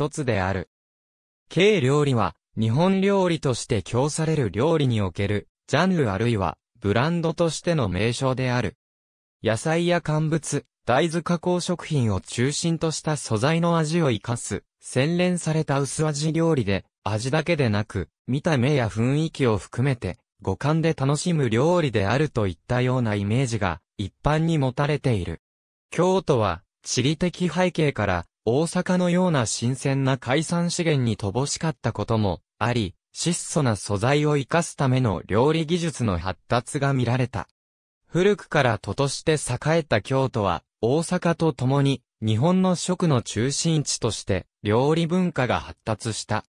一つである。軽料理は、日本料理として供される料理における、ジャンルあるいは、ブランドとしての名称である。野菜や乾物、大豆加工食品を中心とした素材の味を活かす、洗練された薄味料理で、味だけでなく、見た目や雰囲気を含めて、五感で楽しむ料理であるといったようなイメージが、一般に持たれている。京都は、地理的背景から、大阪のような新鮮な海産資源に乏しかったこともあり、質素な素材を生かすための料理技術の発達が見られた。古くから都として栄えた京都は、大阪と共に日本の食の中心地として料理文化が発達した。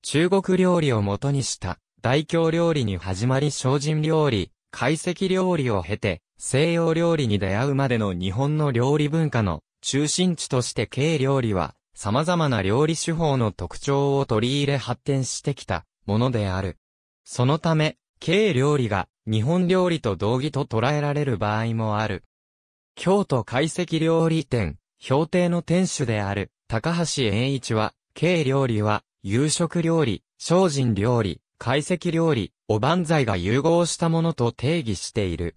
中国料理を元にした大京料理に始まり精進料理、懐石料理を経て西洋料理に出会うまでの日本の料理文化の中心地として軽料理は、様々な料理手法の特徴を取り入れ発展してきたものである。そのため、軽料理が日本料理と同義と捉えられる場合もある。京都懐石料理店、氷亭の店主である高橋栄一は、軽料理は夕食料理、精進料理、懐石料理、おばんざいが融合したものと定義している。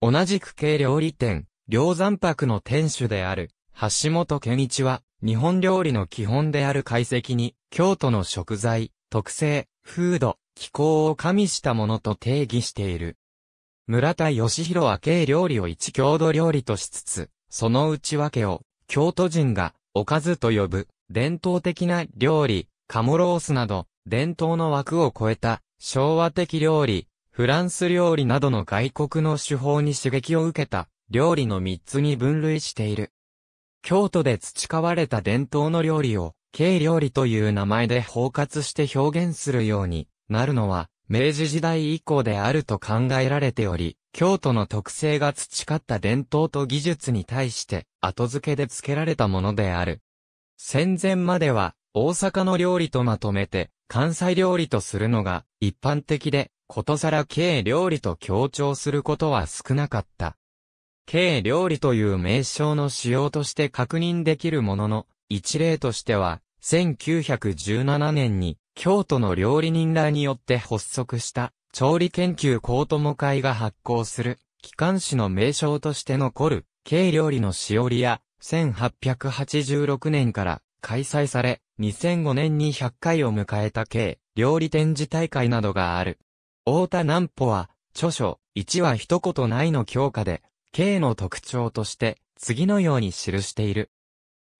同じく軽料理店、両山泊の店主である橋本健一は、日本料理の基本である解析に、京都の食材、特性、風土、気候を加味したものと定義している。村田義弘は軽料理を一郷土料理としつつ、その内訳を、京都人が、おかずと呼ぶ、伝統的な料理、カモロースなど、伝統の枠を超えた、昭和的料理、フランス料理などの外国の手法に刺激を受けた、料理の三つに分類している。京都で培われた伝統の料理を、軽料理という名前で包括して表現するようになるのは、明治時代以降であると考えられており、京都の特性が培った伝統と技術に対して後付けで付けられたものである。戦前までは大阪の料理とまとめて関西料理とするのが一般的で、ことさら軽料理と強調することは少なかった。軽料理という名称の使用として確認できるものの、一例としては、1917年に京都の料理人らによって発足した調理研究高友会が発行する機関誌の名称として残る軽料理のしおりや1886年から開催され2005年に100回を迎えた軽料理展示大会などがある。太田南保は著書、1は一言ないの教科で K の特徴として、次のように記している。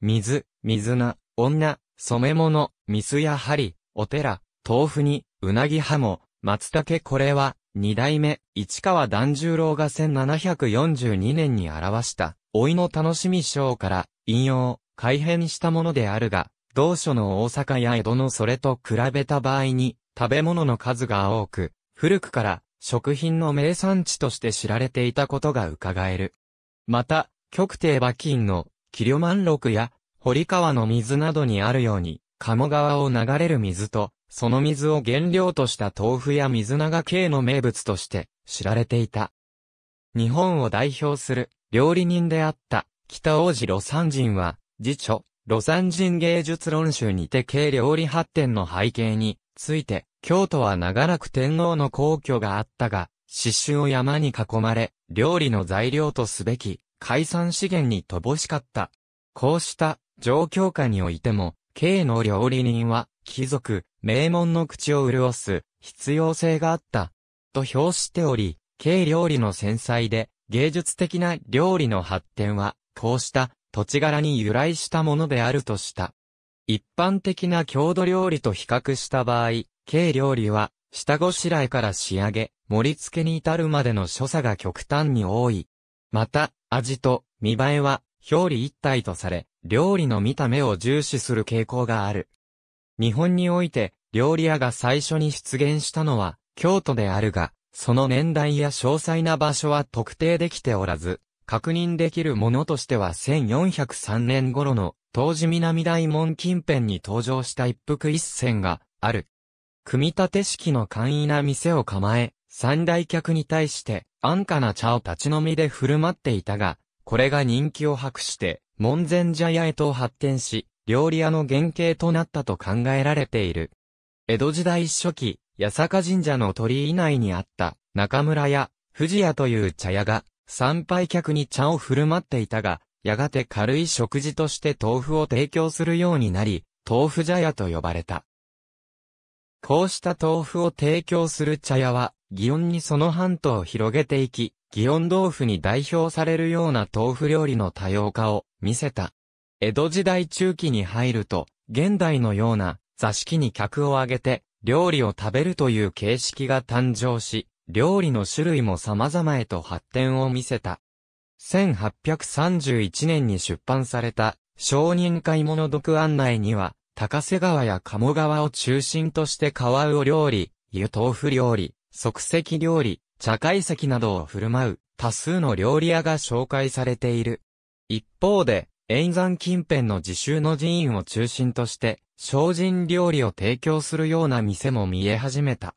水、水菜、女、染め物、水や針、お寺、豆腐に、うなぎハモ、松茸これは、二代目、市川團十郎が1742年に表した、老いの楽しみ章から、引用、改変したものであるが、同書の大阪や江戸のそれと比べた場合に、食べ物の数が多く、古くから、食品の名産地として知られていたことが伺える。また、極低馬金の、キリョマンロクや、堀川の水などにあるように、鴨川を流れる水と、その水を原料とした豆腐や水長系の名物として知られていた。日本を代表する料理人であった北王子ロサン人は、女著、サン人芸術論集にて軽料理発展の背景について京都は長らく天皇の皇居があったが、刺繍を山に囲まれ、料理の材料とすべき、海産資源に乏しかった。こうした状況下においても、K の料理人は、貴族、名門の口を潤す必要性があった。と評しており、京料理の繊細で、芸術的な料理の発展は、こうした土地柄に由来したものであるとした。一般的な郷土料理と比較した場合、軽料理は、下ごしらえから仕上げ、盛り付けに至るまでの所作が極端に多い。また、味と見栄えは表裏一体とされ、料理の見た目を重視する傾向がある。日本において、料理屋が最初に出現したのは、京都であるが、その年代や詳細な場所は特定できておらず、確認できるものとしては1403年頃の、当時南大門近辺に登場した一服一銭がある。組み立て式の簡易な店を構え、三大客に対して安価な茶を立ち飲みで振る舞っていたが、これが人気を博して、門前茶屋へと発展し、料理屋の原型となったと考えられている。江戸時代初期、八坂神社の鳥居内にあった中村屋、富士屋という茶屋が、参拝客に茶を振る舞っていたが、やがて軽い食事として豆腐を提供するようになり、豆腐茶屋と呼ばれた。こうした豆腐を提供する茶屋は、祇園にその半島を広げていき、祇園豆腐に代表されるような豆腐料理の多様化を見せた。江戸時代中期に入ると、現代のような座敷に客を挙げて、料理を食べるという形式が誕生し、料理の種類も様々へと発展を見せた。1831年に出版された、商人買い物読案内には、高瀬川や鴨川を中心として川魚料理、湯豆腐料理、即席料理、茶会席などを振る舞う多数の料理屋が紹介されている。一方で、沿山近辺の自習の寺院を中心として、精進料理を提供するような店も見え始めた。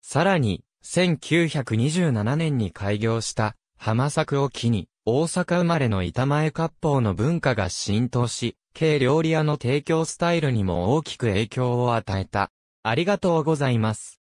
さらに、1927年に開業した浜作を機に、大阪生まれの板前割烹の文化が浸透し、軽料理屋の提供スタイルにも大きく影響を与えた。ありがとうございます。